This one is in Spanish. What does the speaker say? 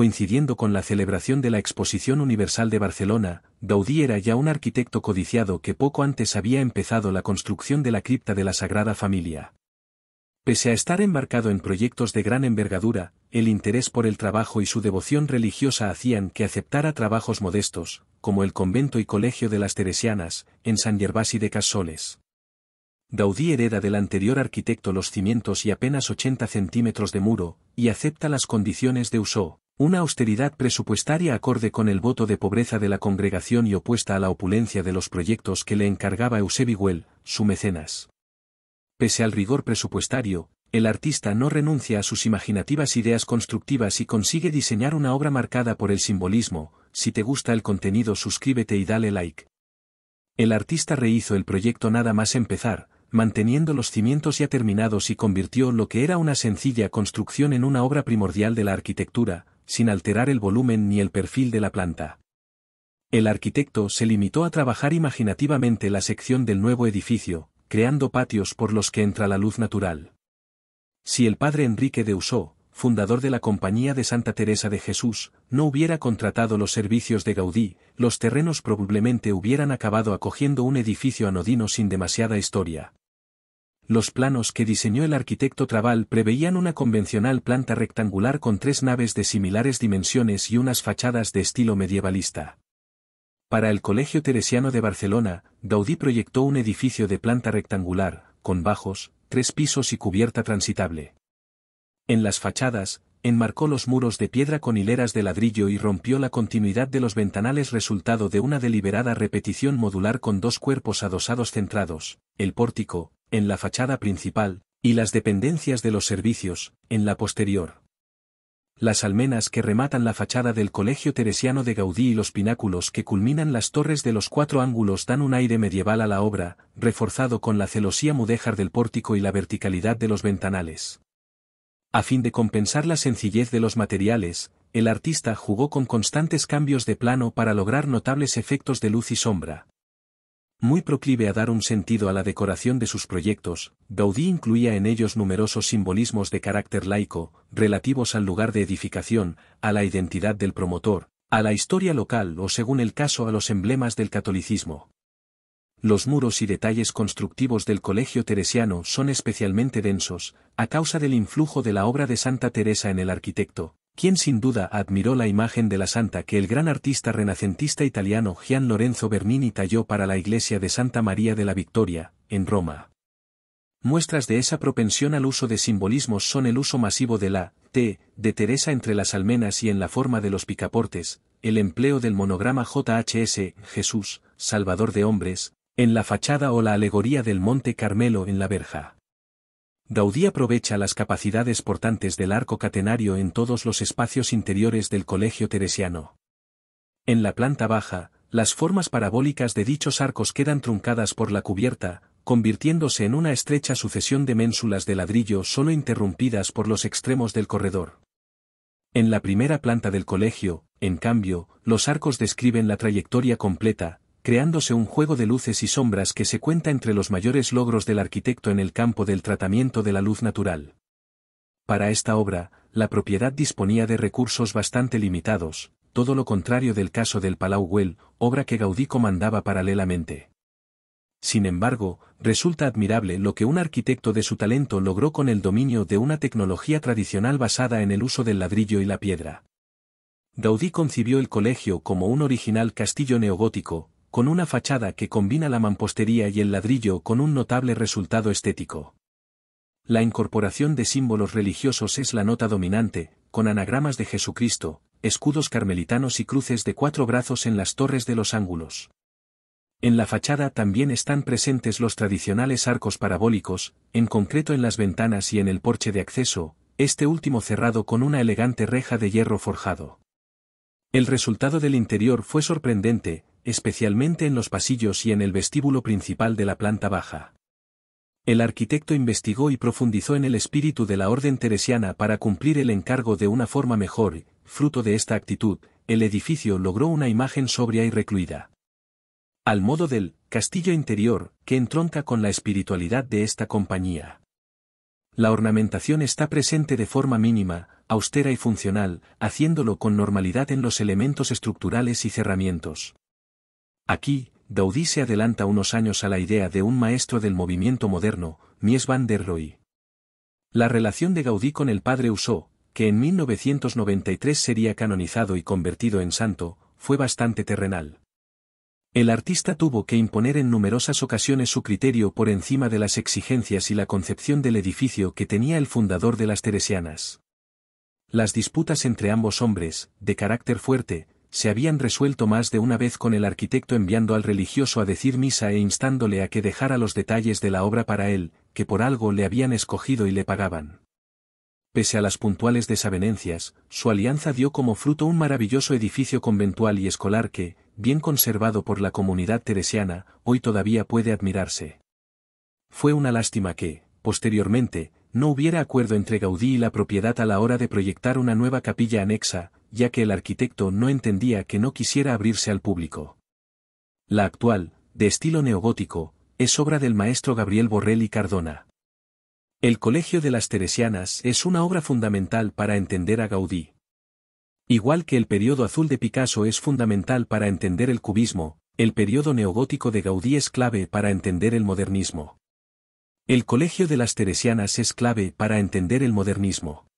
coincidiendo con la celebración de la Exposición Universal de Barcelona, Daudí era ya un arquitecto codiciado que poco antes había empezado la construcción de la cripta de la Sagrada Familia. Pese a estar embarcado en proyectos de gran envergadura, el interés por el trabajo y su devoción religiosa hacían que aceptara trabajos modestos, como el convento y colegio de las Teresianas, en San Gervasi de Casoles. Daudí hereda del anterior arquitecto los cimientos y apenas 80 centímetros de muro, y acepta las condiciones de uso, una austeridad presupuestaria acorde con el voto de pobreza de la congregación y opuesta a la opulencia de los proyectos que le encargaba Eusebi Eusebiuel, su mecenas. Pese al rigor presupuestario, el artista no renuncia a sus imaginativas ideas constructivas y consigue diseñar una obra marcada por el simbolismo, si te gusta el contenido suscríbete y dale like. El artista rehizo el proyecto nada más empezar, manteniendo los cimientos ya terminados y convirtió lo que era una sencilla construcción en una obra primordial de la arquitectura, sin alterar el volumen ni el perfil de la planta. El arquitecto se limitó a trabajar imaginativamente la sección del nuevo edificio, creando patios por los que entra la luz natural. Si el padre Enrique de Usó, fundador de la Compañía de Santa Teresa de Jesús, no hubiera contratado los servicios de Gaudí, los terrenos probablemente hubieran acabado acogiendo un edificio anodino sin demasiada historia los planos que diseñó el arquitecto Trabal preveían una convencional planta rectangular con tres naves de similares dimensiones y unas fachadas de estilo medievalista. Para el Colegio Teresiano de Barcelona, Gaudí proyectó un edificio de planta rectangular, con bajos, tres pisos y cubierta transitable. En las fachadas, enmarcó los muros de piedra con hileras de ladrillo y rompió la continuidad de los ventanales resultado de una deliberada repetición modular con dos cuerpos adosados centrados, el pórtico, en la fachada principal, y las dependencias de los servicios, en la posterior. Las almenas que rematan la fachada del Colegio Teresiano de Gaudí y los pináculos que culminan las torres de los cuatro ángulos dan un aire medieval a la obra, reforzado con la celosía mudéjar del pórtico y la verticalidad de los ventanales. A fin de compensar la sencillez de los materiales, el artista jugó con constantes cambios de plano para lograr notables efectos de luz y sombra, muy proclive a dar un sentido a la decoración de sus proyectos, Gaudí incluía en ellos numerosos simbolismos de carácter laico, relativos al lugar de edificación, a la identidad del promotor, a la historia local o según el caso a los emblemas del catolicismo. Los muros y detalles constructivos del colegio teresiano son especialmente densos, a causa del influjo de la obra de Santa Teresa en el arquitecto, quien sin duda admiró la imagen de la santa que el gran artista renacentista italiano Gian Lorenzo Bernini talló para la iglesia de Santa María de la Victoria, en Roma. Muestras de esa propensión al uso de simbolismos son el uso masivo de la T de Teresa entre las almenas y en la forma de los picaportes, el empleo del monograma JHS, Jesús, Salvador de hombres, en la fachada o la alegoría del Monte Carmelo en la verja. Daudí aprovecha las capacidades portantes del arco catenario en todos los espacios interiores del colegio teresiano. En la planta baja, las formas parabólicas de dichos arcos quedan truncadas por la cubierta, convirtiéndose en una estrecha sucesión de ménsulas de ladrillo solo interrumpidas por los extremos del corredor. En la primera planta del colegio, en cambio, los arcos describen la trayectoria completa, creándose un juego de luces y sombras que se cuenta entre los mayores logros del arquitecto en el campo del tratamiento de la luz natural. Para esta obra, la propiedad disponía de recursos bastante limitados, todo lo contrario del caso del Palau Güell, obra que Gaudí comandaba paralelamente. Sin embargo, resulta admirable lo que un arquitecto de su talento logró con el dominio de una tecnología tradicional basada en el uso del ladrillo y la piedra. Gaudí concibió el colegio como un original castillo neogótico, con una fachada que combina la mampostería y el ladrillo con un notable resultado estético. La incorporación de símbolos religiosos es la nota dominante, con anagramas de Jesucristo, escudos carmelitanos y cruces de cuatro brazos en las torres de los ángulos. En la fachada también están presentes los tradicionales arcos parabólicos, en concreto en las ventanas y en el porche de acceso, este último cerrado con una elegante reja de hierro forjado. El resultado del interior fue sorprendente, especialmente en los pasillos y en el vestíbulo principal de la planta baja. El arquitecto investigó y profundizó en el espíritu de la orden teresiana para cumplir el encargo de una forma mejor, fruto de esta actitud, el edificio logró una imagen sobria y recluida. Al modo del castillo interior, que entronca con la espiritualidad de esta compañía. La ornamentación está presente de forma mínima, austera y funcional, haciéndolo con normalidad en los elementos estructurales y cerramientos. Aquí, Gaudí se adelanta unos años a la idea de un maestro del movimiento moderno, Mies van der Rohe. La relación de Gaudí con el padre Usó, que en 1993 sería canonizado y convertido en santo, fue bastante terrenal. El artista tuvo que imponer en numerosas ocasiones su criterio por encima de las exigencias y la concepción del edificio que tenía el fundador de las Teresianas. Las disputas entre ambos hombres, de carácter fuerte, se habían resuelto más de una vez con el arquitecto enviando al religioso a decir misa e instándole a que dejara los detalles de la obra para él, que por algo le habían escogido y le pagaban. Pese a las puntuales desavenencias, su alianza dio como fruto un maravilloso edificio conventual y escolar que, bien conservado por la comunidad teresiana, hoy todavía puede admirarse. Fue una lástima que, posteriormente, no hubiera acuerdo entre Gaudí y la propiedad a la hora de proyectar una nueva capilla anexa, ya que el arquitecto no entendía que no quisiera abrirse al público. La actual, de estilo neogótico, es obra del maestro Gabriel Borrell y Cardona. El Colegio de las Teresianas es una obra fundamental para entender a Gaudí. Igual que el periodo azul de Picasso es fundamental para entender el cubismo, el periodo neogótico de Gaudí es clave para entender el modernismo. El Colegio de las Teresianas es clave para entender el modernismo.